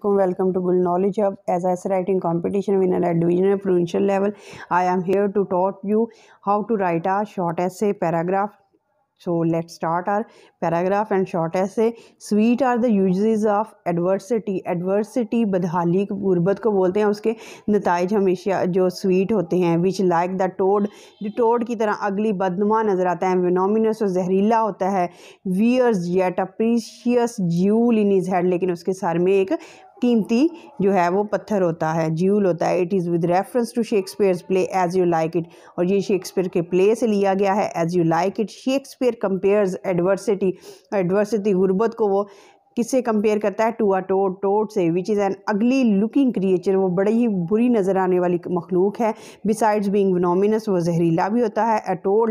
Welcome to Good Knowledge Hub. As essay writing competition winner at divisional provincial level, I am here to taught you how to write a short essay paragraph So let's start our paragraph and short essay. Sweet are the uses of adversity. Adversity बदहाली गुर्बत को बोलते हैं उसके नतज हमेशा जो sweet होते हैं which like the toad जो toad की तरह अगली बदनुमा नज़र आता है विनोमिनस और जहरीला होता है wears yet a precious jewel in his head लेकिन उसके सर में एक कीमती जो है वो पत्थर होता है ज्यूल होता है it is with reference to Shakespeare play as you like it और ये शेक्सपियर के प्ले से लिया गया है as you like it Shakespeare compares adversity adversity गुर्बत को वो किससे कंपेयर करता है टू आ टोट टोट से which is an ugly looking creature वो बड़ी ही बुरी नज़र आने वाली मखलूक है बिसाइड्स बीइंग नोमिनस वो जहरीला भी होता है a toad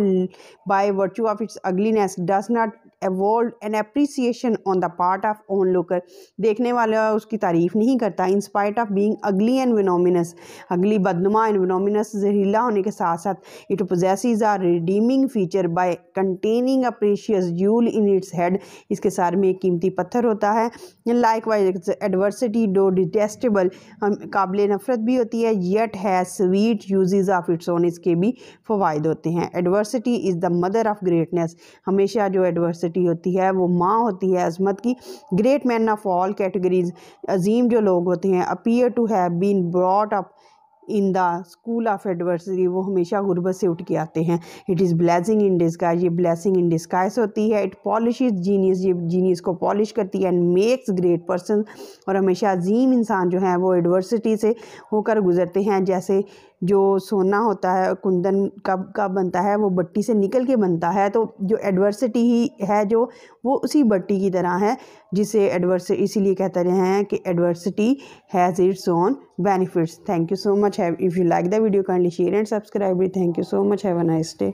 by virtue of its ugliness does not award an appreciation on the part of onlooker देखने वाला उसकी तारीफ़ नहीं करता in spite of being ugly and venomous ugly बदनुमा एंड विनोमिनस जहरीला होने के साथ साथ it possesses a redeeming feature by containing a jewel in its head इसके सार में एक कीमती पत्थर होता है likewise adversity though detestable काबिल नफरत भी होती है येट है sweet uses of its own इसके भी फ़वाद होते हैं adversity is the mother of greatness हमेशा जो एडवर्सिटी यूनिवर्सिटी होती है वो माँ होती है अजमत की great man of all categories अजीम जो लोग होते हैं appear to have been brought up in the school of adversary वो हमेशा गुर्बत से उठ के आते हैं it is blessing in disguise ये ब्लैसिंग इन डिस्काइज होती है इट पॉलिश जीनीस जीनियस ये जीनियस को पॉलिश करती है एंड मेक्स ग्रेट पर्सन और हमेशा अजीम इंसान जो हैं वो एडवर्सिटी से होकर गुजरते हैं जैसे जो सोना होता है कुंदन का का बनता है वो बट्टी से निकल के बनता है तो जो एडवर्सिटी ही है जो वो उसी बट्टी की तरह है जिसे एडवर्स इसीलिए कहते रहे हैं कि adversity has its own benefits thank you so much have if you like the video kindly share and subscribe thank you so much have a nice day